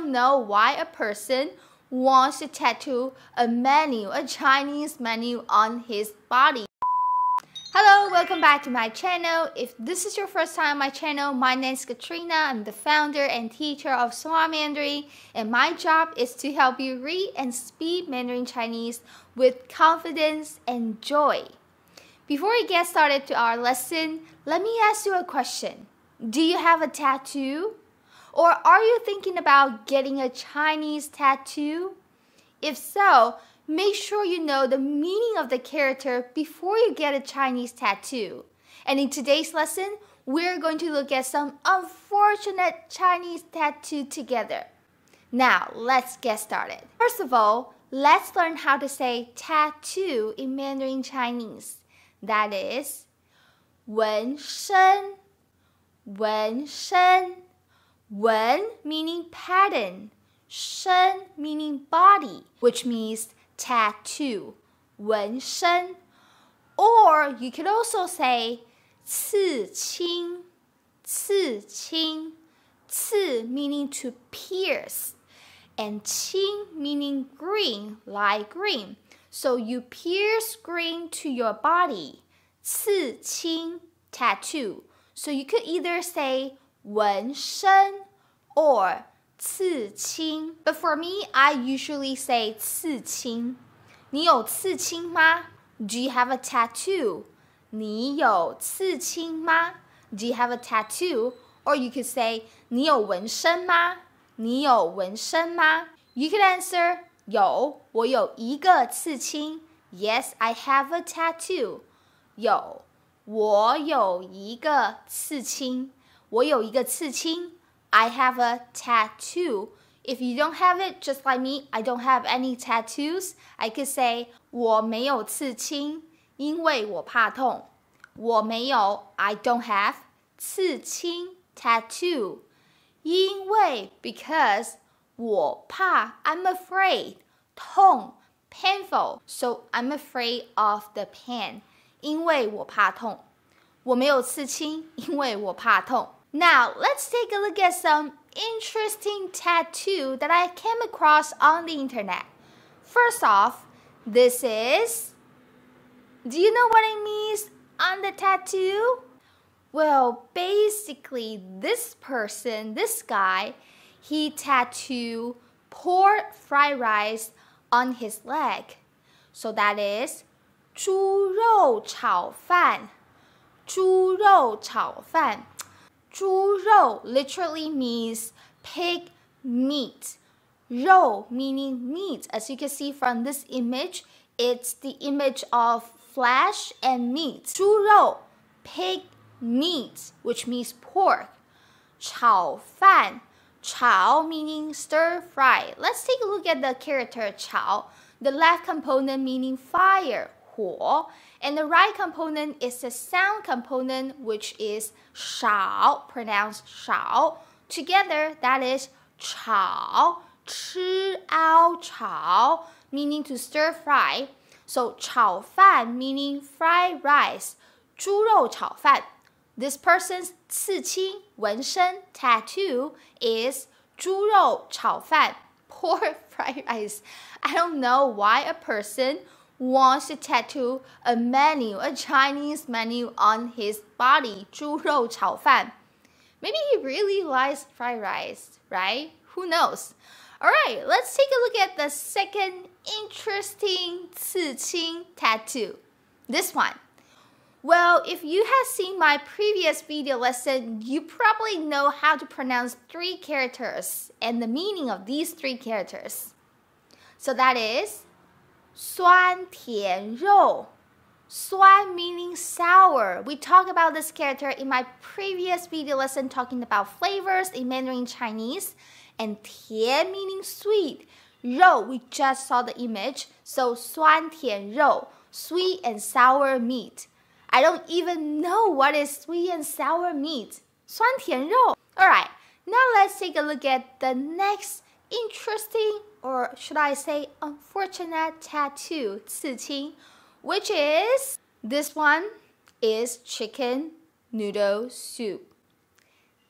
don't know why a person wants to tattoo a menu, a Chinese menu on his body. Hello, welcome back to my channel. If this is your first time on my channel, my name is Katrina. I'm the founder and teacher of Soma Mandarin, and my job is to help you read and speak Mandarin Chinese with confidence and joy. Before we get started to our lesson, let me ask you a question. Do you have a tattoo? Or are you thinking about getting a Chinese tattoo? If so, make sure you know the meaning of the character before you get a Chinese tattoo. And in today's lesson, we're going to look at some unfortunate Chinese tattoo together. Now, let's get started. First of all, let's learn how to say tattoo in Mandarin Chinese. That is shen. Wen meaning pattern. Shen meaning body, which means tattoo. Wen shen. Or you could also say 刺青,刺青,刺 meaning to pierce and qing meaning green, light green. So you pierce green to your body. 刺青 tattoo. So you could either say 纹身 or 刺青，but for me, I usually say 刺青。你有刺青吗？Do you have a tattoo？你有刺青吗？Do you have a tattoo？Or you could say 你有纹身吗？你有纹身吗？You could answer 有，我有一个刺青。Yes, I have a tattoo。有，我有一个刺青。我有一个刺青。I have a tattoo. If you don't have it, just like me, I don't have any tattoos. I could say I do don't have 刺青 tattoo，因为 because 我怕 I'm afraid 痛 painful, so I'm afraid of the pain，因为我怕痛。我没有刺青，因为我怕痛。now, let's take a look at some interesting tattoo that I came across on the internet. First off, this is... Do you know what it means on the tattoo? Well, basically, this person, this guy, he tattooed pork fried rice on his leg. So that is 猪肉炒饭,猪肉炒饭.猪肉 literally means pig meat. 肉 meaning meat. As you can see from this image, it's the image of flesh and meat. 猪肉 pig meat, which means pork. 炒饭 chao meaning stir fry. Let's take a look at the character chao, the left component meaning fire and the right component is the sound component, which is 少, pronounced 少. Together, that is chao, meaning to stir fry. So 炒饭 meaning fried rice, 猪肉炒饭. This person's 刺青纹身 tattoo is 猪肉炒饭 poor fried rice. I don't know why a person wants to tattoo a menu, a Chinese menu on his body, 猪肉炒饭. Maybe he really likes fried rice, right? Who knows? Alright, let's take a look at the second interesting 刺青 tattoo. This one. Well, if you have seen my previous video lesson, you probably know how to pronounce three characters and the meaning of these three characters. So that is 酸甜肉，酸 Suan meaning sour. We talked about this character in my previous video lesson talking about flavors in Mandarin Chinese. And 甜 meaning sweet. 肉, we just saw the image. So 酸甜肉, sweet and sour meat. I don't even know what is sweet and sour meat. 酸甜肉. Alright, now let's take a look at the next interesting or should I say unfortunate tattoo 刺青, which is this one is chicken noodle soup.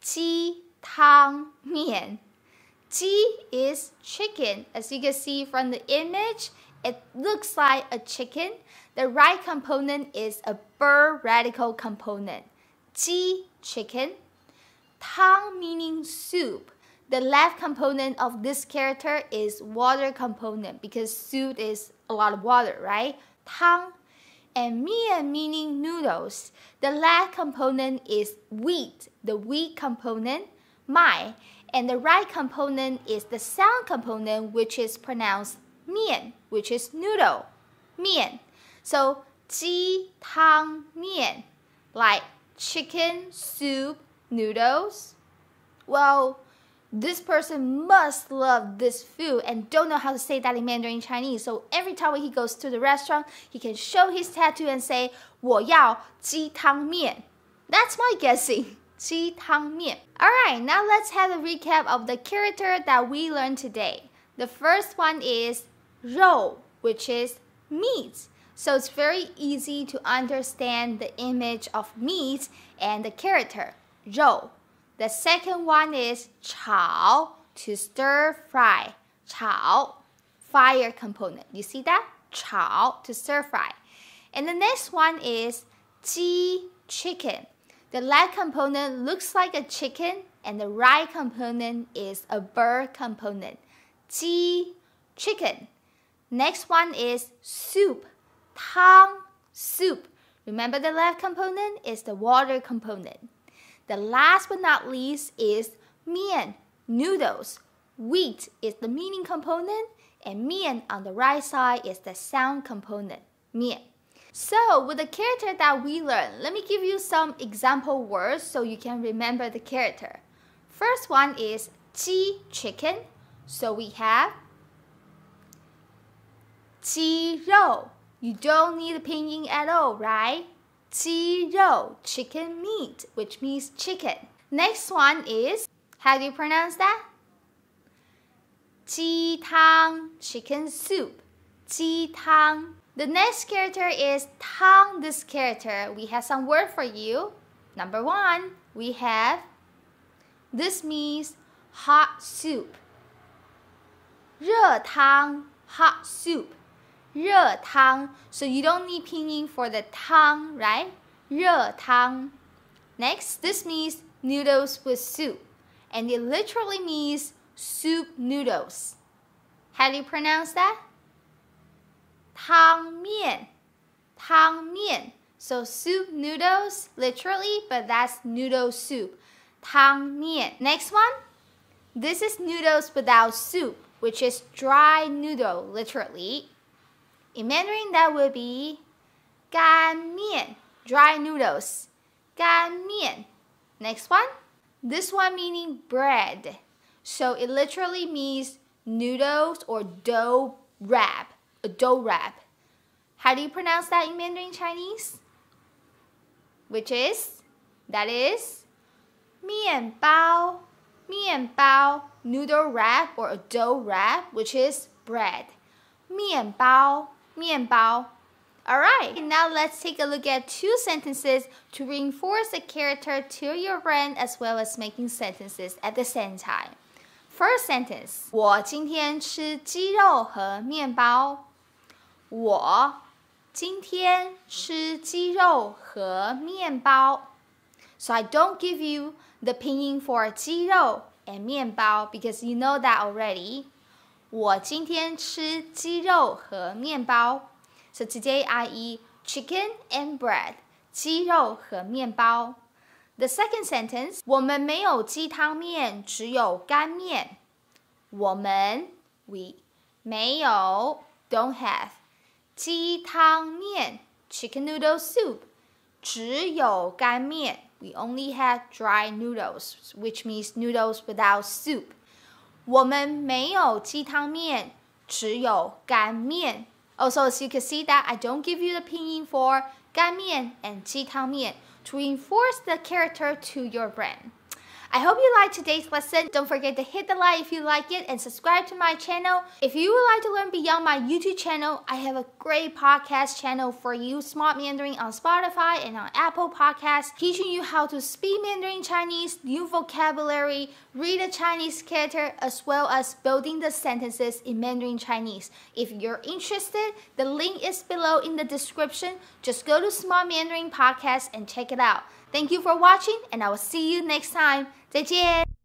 鸡汤面. Ji is chicken. As you can see from the image, it looks like a chicken. The right component is a bird radical component. Ji chicken. Tang meaning soup. The left component of this character is water component because soup is a lot of water, right? Tang and mian meaning noodles. The left component is wheat, the wheat component, mai, and the right component is the sound component which is pronounced mian, which is noodle, mian. So ji tang mian, like chicken soup noodles. Well, this person must love this food and don't know how to say that in Mandarin Chinese. So every time when he goes to the restaurant, he can show his tattoo and say, 我要鸡汤面. That's my guessing. 鸡汤面. Alright, now let's have a recap of the character that we learned today. The first one is 肉, which is meat. So it's very easy to understand the image of meat and the character, 肉. The second one is 炒 to stir fry. 炒 fire component. You see that? 炒 to stir fry. And the next one is 鸡 chicken. The left component looks like a chicken and the right component is a bird component. 鸡 chicken. Next one is soup. 汤 soup. Remember the left component is the water component. The last but not least is mian, noodles. Wheat is the meaning component, and mian on the right side is the sound component, mian. So, with the character that we learned, let me give you some example words so you can remember the character. First one is ji chicken. So we have ji You don't need the pinyin at all, right? ji chicken meat, which means chicken. Next one is, how do you pronounce that? Ji tang, chicken soup. Ji tang. The next character is tang, this character. We have some word for you. Number one, we have, this means hot soup. 热汤, hot soup. 热汤. So you don't need pinyin for the tang, right? 热汤. Next, this means noodles with soup. And it literally means soup noodles. How do you pronounce that? 汤面.汤面. So soup noodles, literally, but that's noodle soup. 汤面. Next one. This is noodles without soup, which is dry noodle, literally. In Mandarin, that would be 干面, dry noodles. 干面. Next one. This one meaning bread. So it literally means noodles or dough wrap, a dough wrap. How do you pronounce that in Mandarin Chinese? Which is, that is, 面包,面包, noodle wrap or a dough wrap, which is bread. 面包面包. Alright, now let's take a look at two sentences to reinforce the character to your brand as well as making sentences at the same time. First sentence So I don't give you the pinyin for 鸡肉 and 面包 because you know that already. 我今天吃鸡肉和面包。So today I eat chicken and bread. bread，鸡肉和面包。The second sentence, sentence，我们没有鸡汤面，只有干面。我们 we 没有 don't have 鸡汤面 chicken noodle we only have dry noodles, which means noodles without soup. 我们没有鸡汤面，只有干面。Also, as you can see that I don't give you the pinyin for 干面 and 鸡汤面 to enforce the character to your brand. I hope you liked today's lesson. Don't forget to hit the like if you like it and subscribe to my channel. If you would like to learn beyond my YouTube channel, I have a great podcast channel for you, Smart Mandarin on Spotify and on Apple Podcasts, teaching you how to speak Mandarin Chinese, new vocabulary, read a Chinese character, as well as building the sentences in Mandarin Chinese. If you're interested, the link is below in the description. Just go to Smart Mandarin Podcast and check it out. Thank you for watching, and I will see you next time. 再见。